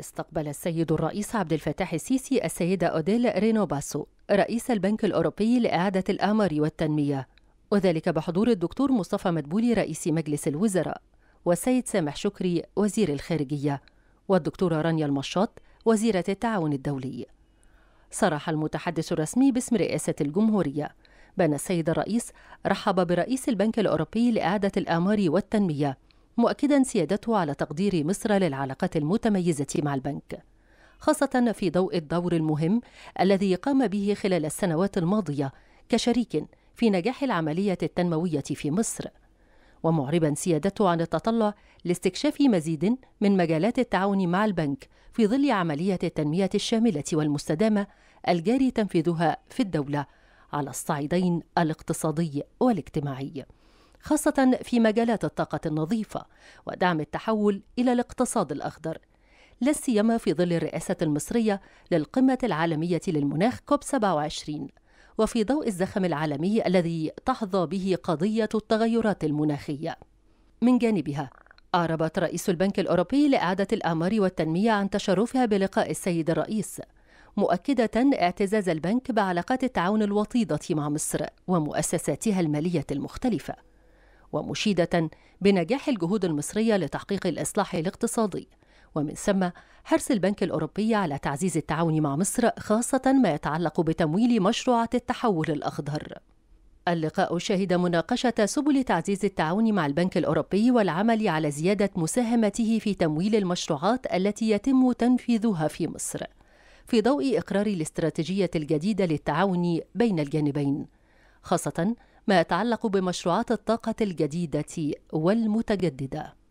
استقبل السيد الرئيس عبد الفتاح السيسي السيدة أوديل رينو باسو رئيس البنك الأوروبي لإعادة الأعمار والتنمية وذلك بحضور الدكتور مصطفى مدبولي رئيس مجلس الوزراء والسيد سامح شكري وزير الخارجية والدكتورة رانيا المشاط وزيرة التعاون الدولي صرح المتحدث الرسمي باسم رئاسة الجمهورية بأن السيد الرئيس رحب برئيس البنك الأوروبي لإعادة الأعمار والتنمية مؤكدا سيادته على تقدير مصر للعلاقات المتميزة مع البنك خاصة في ضوء الدور المهم الذي قام به خلال السنوات الماضية كشريك في نجاح العملية التنموية في مصر ومعربا سيادته عن التطلع لاستكشاف مزيد من مجالات التعاون مع البنك في ظل عملية التنمية الشاملة والمستدامة الجاري تنفيذها في الدولة على الصعيدين الاقتصادي والاجتماعي خاصة في مجالات الطاقة النظيفة ودعم التحول إلى الاقتصاد الأخضر لا سيما في ظل الرئاسة المصرية للقمة العالمية للمناخ كوب 27 وفي ضوء الزخم العالمي الذي تحظى به قضية التغيرات المناخية. من جانبها أعربت رئيس البنك الأوروبي لإعادة الأعمار والتنمية عن تشرفها بلقاء السيد الرئيس مؤكدة اعتزاز البنك بعلاقات التعاون الوطيدة مع مصر ومؤسساتها المالية المختلفة ومشيدة بنجاح الجهود المصرية لتحقيق الإصلاح الاقتصادي ومن ثم حرص البنك الأوروبي على تعزيز التعاون مع مصر خاصة ما يتعلق بتمويل مشروعات التحول الأخضر اللقاء شهد مناقشة سبل تعزيز التعاون مع البنك الأوروبي والعمل على زيادة مساهمته في تمويل المشروعات التي يتم تنفيذها في مصر في ضوء إقرار الاستراتيجية الجديدة للتعاون بين الجانبين خاصة ما يتعلق بمشروعات الطاقة الجديدة والمتجددة